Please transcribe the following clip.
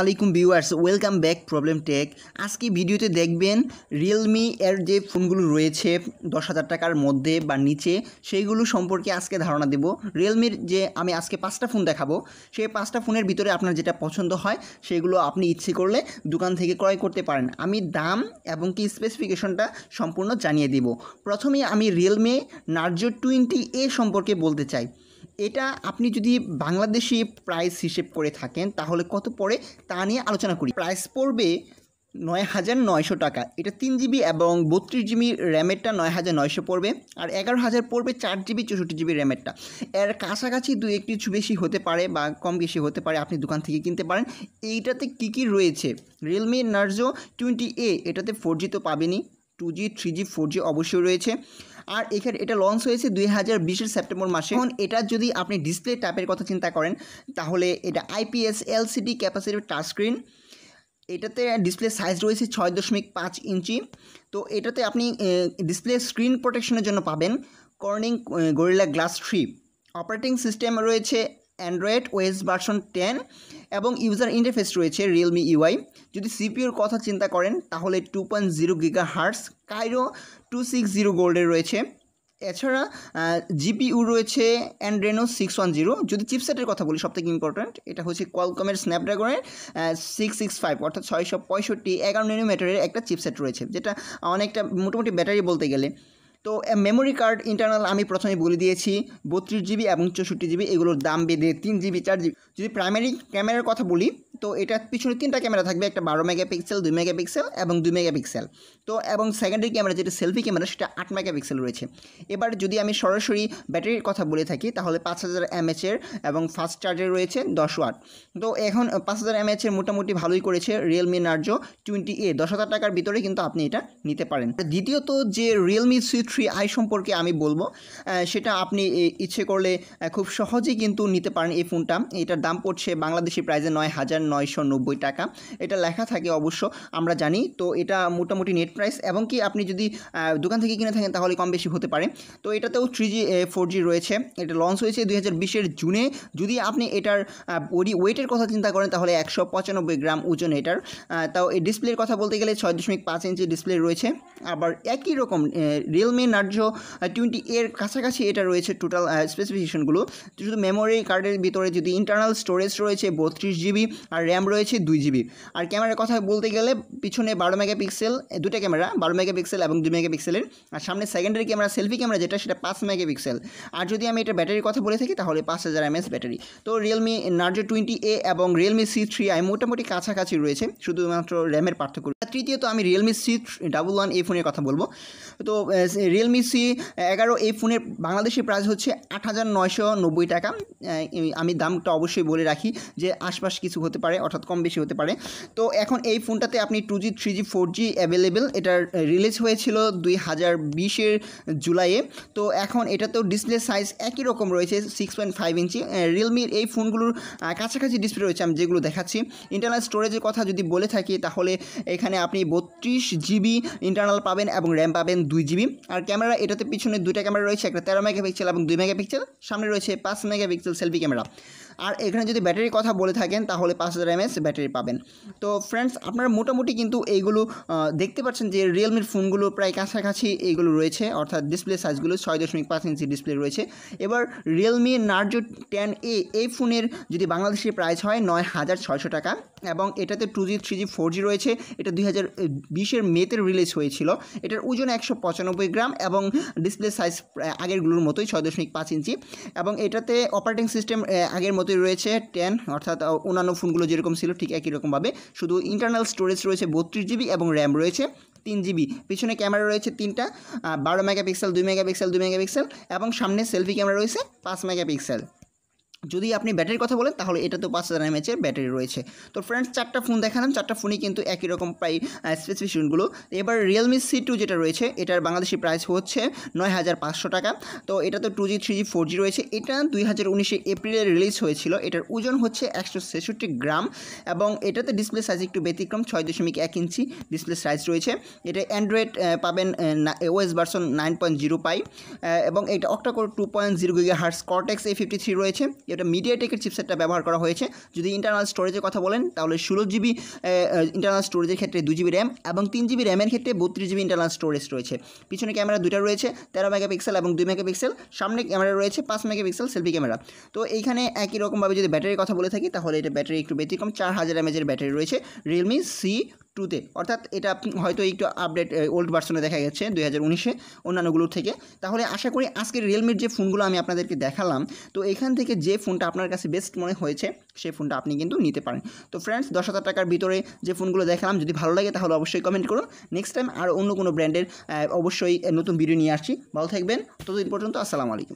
আলাইকুম viewers welcome back problem tech আজকে ভিডিওতে দেখবেন রিয়েলমি এর যে ফোনগুলো রয়েছে দশ হাজার টাকার মধ্যে বা নিচে সেইগুলো সম্পর্কে আজকে ধারণা দেব রিয়েলমির যে আমি আজকে পাঁচটা ফোন দেখাবো সেই পাঁচটা ফোনের ভিতরে আপনার যেটা পছন্দ হয় সেগুলো আপনি ইচ্ছে করলে দোকান থেকে ক্রয় করতে পারেন আমি দাম এবং কি স্পেসিফিকেশনটা সম্পূর্ণ জানিয়ে দেব প্রথমে আমি রিয়েলমি নার্জো টোয়েন্টি এ সম্পর্কে বলতে চাই এটা আপনি যদি বাংলাদেশি প্রাইস হিসেব করে থাকেন তাহলে কত পড়ে তা নিয়ে আলোচনা করি প্রাইস পড়বে নয় হাজার নয়শো টাকা এটা তিন জিবি এবং বত্রিশ জিবি র্যামেরটা নয় হাজার নয়শো পড়বে আর এগারো হাজার পড়বে চার জিবি চৌষট্টি জিবি র্যামেরটা এর কাছাকাছি দু একটি বেশি হতে পারে বা কম বেশি হতে পারে আপনি দোকান থেকে কিনতে পারেন এইটাতে কী কী রয়েছে রিয়েলমি নার্জো টোয়েন্টি এ এটাতে ফোর জি তো পাবেনি two G three G four G অবশ্যই রয়েছে আর এখানে এটা লঞ্চ হয়েছে দুই হাজার বিশের সেপ্টেম্বর মাসে এখন এটা যদি আপনি ডিসপ্লে টাইপের কথা চিন্তা করেন তাহলে এটা আইপিএস এলসিডি ক্যাপাসিটিভ টাচস্ক্রিন এটাতে ডিসপ্লে সাইজ রয়েছে ছয় দশমিক পাঁচ ইঞ্চি তো এটাতে আপনি ডিসপ্লে স্ক্রিন প্রোটেকশনের জন্য পাবেন Corning Gorilla glass three operating system রয়েছে অ্যান্ড্রয়েড ওয়েস ভার্সন টেন এবং ইউজার ইন্টারফেস রয়েছে রিয়েলমি ইউআই e যদি সিপিউর কথা চিন্তা করেন তাহলে two point zero gigahertz Kryo two six zero গোল্ডের রয়েছে এছাড়া জিপিউ রয়েছে অ্যান্ড্রেনো সিক্স ওয়ান জিরো যদি চিপসেটের কথা বলি সবথেকে ইম্পর্ট্যান্ট এটা হচ্ছে কোয়ালকমের স্ন্যাপড্রাগনের সিক্স সিক্স ফাইভ অর্থাৎ ছয়শো পঁয়ষট্টি এগারো নিনোমিটারের একটা চিপসেট রয়েছে যেটা অনেকটা মোটামুটি ব্যাটারি বলতে গেলে তো মেমোরি কার্ড ইন্টারনাল আমি প্রথমে বলে দিয়েছি বত্রিশ জিবি এবং চৌষট্টি জিবি এগুলোর দাম বেঁধে তিন জিবি চার জিবি যদি প্রাইমারি ক্যামেরার কথা বলি তো এটার পিছনে তিনটা ক্যামেরা থাকবে একটা বারো মেগাপিক্সেল দুই মেগাপিক্সেল এবং দুই মেগাপিক্সেল তো এবং সেকেন্ডারি ক্যামেরা যেটা সেলফি ক্যামেরা সেটা আট মেগাপিক্সেল রয়েছে এবার যদি আমি সরাসরি ব্যাটারির কথা বলে থাকি তাহলে পাঁচ হাজার এমএচের এবং ফাস্ট চার্জার রয়েছে দশ ওয়াট তো এখন পাঁচ হাজার এমএচের মোটামুটি ভালোই করেছে রিয়েলমি নার্জো টোয়েন্টি এ দশ হাজার টাকার ভিতরে কিন্তু আপনি এটা নিতে পারেন দ্বিতীয়ত যে রিয়েলমি সুইট ফ্রি আই সম্পর্কে আমি বলবো সেটা আপনি ইচ্ছে করলে খুব সহজেই কিন্তু নিতে পারেন এই ফোনটা এটার দাম পড়ছে বাংলাদেশি প্রাইজে নয় হাজার নয়শো নব্বই টাকা এটা লেখা থাকে অবশ্য আমরা জানি তো এটা মোটামুটি নেট প্রাইস এবং কি আপনি যদি দোকান থেকে কিনে থাকেন তাহলে কম বেশি হতে পারে তো এটাতেও থ্রি জি ফোর জি রয়েছে এটা লঞ্চ হয়েছে দুই হাজার বিশের জুনে যদি আপনি এটার বডি ওয়েটের কথা চিন্তা করেন তাহলে একশো পঁচানব্বই গ্রাম ওজন এটার তাও এই ডিসপ্লের কথা বলতে গেলে ছয় দশমিক পাঁচ ইঞ্চি ডিসপ্লে রয়েছে আবার একই রকম রিয়েলমি একদমই টোয়েন্টি এর কাছাকাছি এটা রয়েছে টোটাল স্পেসিফিকেশনগুলো শুধু মেমোরি কার্ডের ভিতরে যদি ইন্টারনাল স্টোরেজ রয়েছে বত্রিশ জিবি আর র্যাম রয়েছে দুই জিবি আর ক্যামেরার কথা বলতে গেলে পিছনে বারো মেগাপিক্সেল দুটো ক্যামেরা বারো মেগাপিক্সেল এবং দুই মেগাপিক্সেলের আর সামনে সেকেন্ডারি ক্যামেরা সেলফি ক্যামেরা যেটা সেটা পাঁচ মেগাপিক্সেল আর যদি আমি এটা ব্যাটারির কথা বলে থাকি তাহলে পাঁচ হাজার এমএস ব্যাটারি তো রিয়েলমি নার্জো টোয়েন্টি এ এবং রিয়েলমি সি থ্রি আই মোটামুটি কাছাকাছি রয়েছে শুধুমাত্র র্যামের পার্থক্য তৃতীয়ত আমি রিয়েলমি সি ডাবল ওয়ান এই ফোনের কথা বলবো তো রিয়েলমি সি এগারো এই ফোনের বাংলাদেশি প্রাইস হচ্ছে আট হাজার নয়শো নব্বই টাকা আমি দামটা অবশ্যই বলে রাখি যে আশপাশ কিছু হতে পারে অর্থাৎ কম বেশি হতে পারে তো এখন এই ফোনটাতে আপনি two G three G four G available এটার রিলিজ হয়েছিল দুই হাজার বিশের জুলাইয়ে তো এখন এটা তো ডিসপ্লে সাইজ একই রকম রয়েছে সিক্স পয়েন্ট ফাইভ ইঞ্চি রিয়েলমির এই ফোনগুলোর কাছাকাছি ডিসপ্লে রয়েছে আমি যেগুলো দেখাচ্ছি ইন্টারনাল স্টোরেজের কথা যদি বলে থাকি তাহলে এখানে আপনি বত্রিশ জিবি ইন্টারনাল পাবেন এবং র্যাম পাবেন দুই জিবি আর ক্যামেরা এটাতে পিছনে দুইটা ক্যামেরা রয়েছে একটা তেরো মেগাপিক্সেল এবং দুই মেগাপিক্সেল সামনে রয়েছে পাঁচ মেগাপিক্সেল सेल्फी कैमरा আর এখানে যদি ব্যাটারির কথা বলে থাকেন তাহলে পাঁচ হাজার এমএস ব্যাটারি পাবেন তো ফ্রেন্ডস আপনারা মোটামুটি কিন্তু এইগুলো দেখতে পাচ্ছেন যে রিয়েলমির ফোনগুলো প্রায় কাছাকাছি এইগুলো রয়েছে অর্থাৎ ডিসপ্লে সাইজগুলো ছয় দশমিক পাঁচ ইঞ্চি ডিসপ্লে রয়েছে এবার রিয়েলমি নার্জো টেন এ এই ফোনের যদি বাংলাদেশি প্রাইস হয় নয় হাজার ছয়শো টাকা এবং এটাতে two G three G four G রয়েছে এটা দুই হাজার বিশের মেতে রিলিজ হয়েছিল এটার ওজন একশো পঁচানব্বই গ্রাম এবং ডিসপ্লে সাইজ আগেরগুলোর মতোই ছয় দশমিক পাঁচ ইঞ্চি এবং এটাতে অপারেটিং সিস্টেম আগের মতো ষোলোতে রয়েছে টেন অর্থাৎ অন্যান্য ফোনগুলো যেরকম ছিল ঠিক একই রকমভাবে শুধু ইন্টারনাল স্টোরেজ রয়েছে বত্রিশ জিবি এবং র্যাম রয়েছে তিন জিবি পিছনে ক্যামেরা রয়েছে তিনটা বারো মেগাপিক্সেল দুই মেগাপিক্সেল দুই মেগাপিক্সেল এবং সামনে সেলফি ক্যামেরা রয়েছে পাঁচ মেগাপিক্সেল যদি আপনি ব্যাটারির কথা বলেন তাহলে এটা তো পাঁচ হাজার এমএচের ব্যাটারি রয়েছে তো ফ্রেন্ডস চারটা ফোন দেখালাম চারটা ফোনই কিন্তু একই রকম প্রায় স্পেসিফিকেশনগুলো এবার রিয়েলমি সি টু যেটা রয়েছে এটার বাংলাদেশি প্রাইস হচ্ছে নয় হাজার পাঁচশো টাকা তো এটা তো two G three G four G রয়েছে এটা দুই হাজার উনিশে এপ্রিলে রিলিজ হয়েছিল এটার ওজন হচ্ছে একশো ছেষট্টি গ্রাম এবং এটাতে ডিসপ্লে সাইজ একটু ব্যতিক্রম ছয় দশমিক এক ইঞ্চি ডিসপ্লে সাইজ রয়েছে এটা অ্যান্ড্রয়েড পাবেন OS version nine point zero Pie এবং এটা octacore two point zero gigahertz Cortex A fifty three রয়েছে এটা মিডিয়াটেকের চিপসেটটা ব্যবহার করা হয়েছে যদি ইন্টারনাল স্টোরেজের কথা বলেন তাহলে ষোলো জিবি ইন্টারনাল স্টোরেজের ক্ষেত্রে দু জিবি র্যাম এবং তিন জিবি র্যামের ক্ষেত্রে বত্রিশ জিবি ইন্টারনাল স্টোরেজ রয়েছে পিছনে ক্যামেরা দুটা রয়েছে তেরো মেগাপিক্সেল এবং দুই মেগাপিক্সেল সামনে ক্যামেরা রয়েছে পাঁচ মেগাপিক্সেল সেলফি ক্যামেরা তো এইখানে একই রকমভাবে যদি ব্যাটারির কথা বলে থাকি তাহলে এটা ব্যাটারি একটু ব্যতিক্রম চার হাজার এমএজের ব্যাটারি রয়েছে রিয়েলমি সি টুতে অর্থাৎ এটা হয়তো একটু আপডেট ওল্ড ভার্সনে দেখা গেছে দুই হাজার উনিশে অন্যান্যগুলোর থেকে তাহলে আশা করি আজকে রিয়েলমির যে ফোনগুলো আমি আপনাদেরকে দেখালাম তো এখান থেকে যে ফোনটা আপনার কাছে বেস্ট মনে হয়েছে সেই ফোনটা আপনি কিন্তু নিতে পারেন তো ফ্রেন্ডস দশ হাজার টাকার ভিতরে যে ফোনগুলো দেখালাম যদি ভালো লাগে তাহলে অবশ্যই কমেন্ট করুন নেক্সট টাইম আর অন্য কোনো ব্র্যান্ডের অবশ্যই নতুন ভিডিও নিয়ে আসছি ভালো থাকবেন ততদিন পর্যন্ত আসসালামু আলাইকুম